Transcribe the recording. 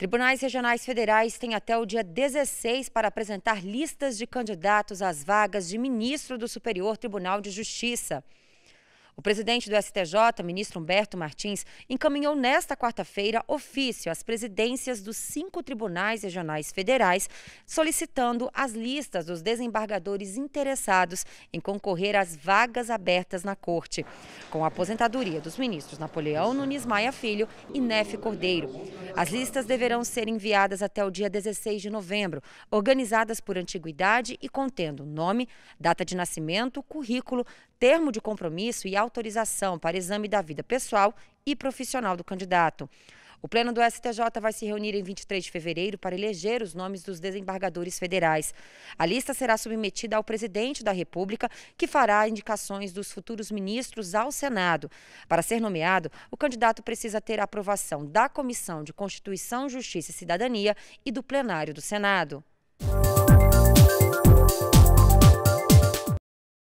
Tribunais regionais federais têm até o dia 16 para apresentar listas de candidatos às vagas de ministro do Superior Tribunal de Justiça. O presidente do STJ, ministro Humberto Martins, encaminhou nesta quarta-feira ofício às presidências dos cinco tribunais regionais federais, solicitando as listas dos desembargadores interessados em concorrer às vagas abertas na Corte, com a aposentadoria dos ministros Napoleão Nunes Maia Filho e Nefe Cordeiro. As listas deverão ser enviadas até o dia 16 de novembro, organizadas por antiguidade e contendo nome, data de nascimento, currículo, termo de compromisso e autorização para exame da vida pessoal e profissional do candidato. O Pleno do STJ vai se reunir em 23 de fevereiro para eleger os nomes dos desembargadores federais. A lista será submetida ao presidente da República, que fará indicações dos futuros ministros ao Senado. Para ser nomeado, o candidato precisa ter a aprovação da Comissão de Constituição, Justiça e Cidadania e do plenário do Senado.